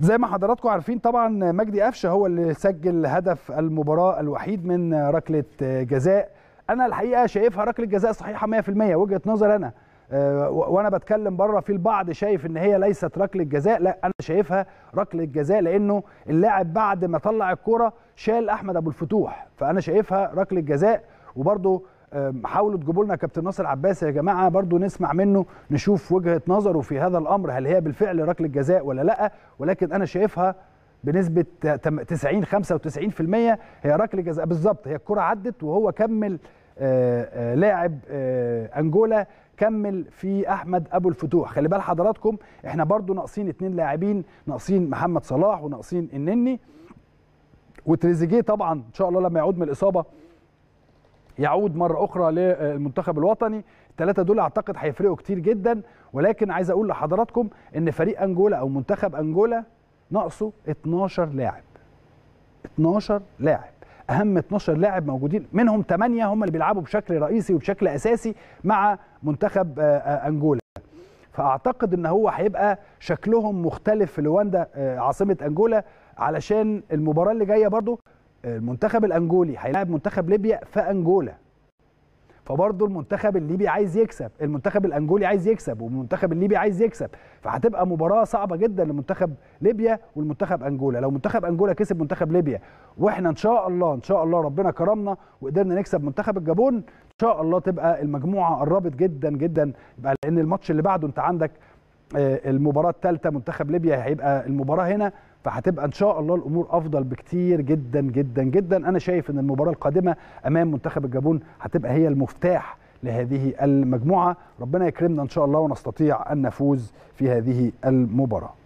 زي ما حضراتكم عارفين طبعا مجدي قفشه هو اللي سجل هدف المباراه الوحيد من ركله جزاء انا الحقيقه شايفها ركله جزاء صحيحه 100% وجهه نظر انا آه، وانا بتكلم بره في البعض شايف ان هي ليست ركله جزاء لا انا شايفها ركله جزاء لانه اللاعب بعد ما طلع الكره شال احمد ابو الفتوح فانا شايفها ركله جزاء وبرده حاولوا تجيبوا لنا كابتن ناصر عباس يا جماعه برضو نسمع منه نشوف وجهه نظره في هذا الامر هل هي بالفعل ركله جزاء ولا لا ولكن انا شايفها بنسبه 90 95% هي ركله جزاء بالظبط هي الكره عدت وهو كمل آه، آه، لاعب آه، انجولا كمل في احمد ابو الفتوح خلي بال حضراتكم احنا برضو ناقصين اثنين لاعبين ناقصين محمد صلاح وناقصين النني وتريزيجيه طبعا ان شاء الله لما يعود من الاصابه يعود مرة أخرى للمنتخب الوطني الثلاثة دول أعتقد هيفرقوا كتير جدا ولكن عايز أقول لحضراتكم إن فريق أنجولا أو منتخب أنجولا ناقصه 12 لاعب 12 لاعب اهم 12 لاعب موجودين منهم 8 هم اللي بيلعبوا بشكل رئيسي وبشكل اساسي مع منتخب آه، آه، انجولا فاعتقد ان هو هيبقى شكلهم مختلف في لواندا آه، عاصمه انجولا علشان المباراه اللي جايه برضو المنتخب الانجولي هيلاعب منتخب ليبيا في انجولا فبرضه المنتخب الليبي عايز يكسب المنتخب الانجولي عايز يكسب والمنتخب الليبي عايز يكسب فهتبقى مباراه صعبه جدا لمنتخب ليبيا والمنتخب انجولا لو منتخب انجولا كسب منتخب ليبيا واحنا ان شاء الله ان شاء الله ربنا كرمنا وقدرنا نكسب منتخب الجابون ان شاء الله تبقى المجموعه قربت جدا جدا لان الماتش اللي بعده انت عندك آه، المباراه الثالثه منتخب ليبيا هيبقى المباراه هنا فهتبقى ان شاء الله الامور افضل بكتير جدا جدا جدا انا شايف ان المباراه القادمه امام منتخب الجابون هتبقى هي المفتاح لهذه المجموعه ربنا يكرمنا ان شاء الله ونستطيع ان نفوز في هذه المباراه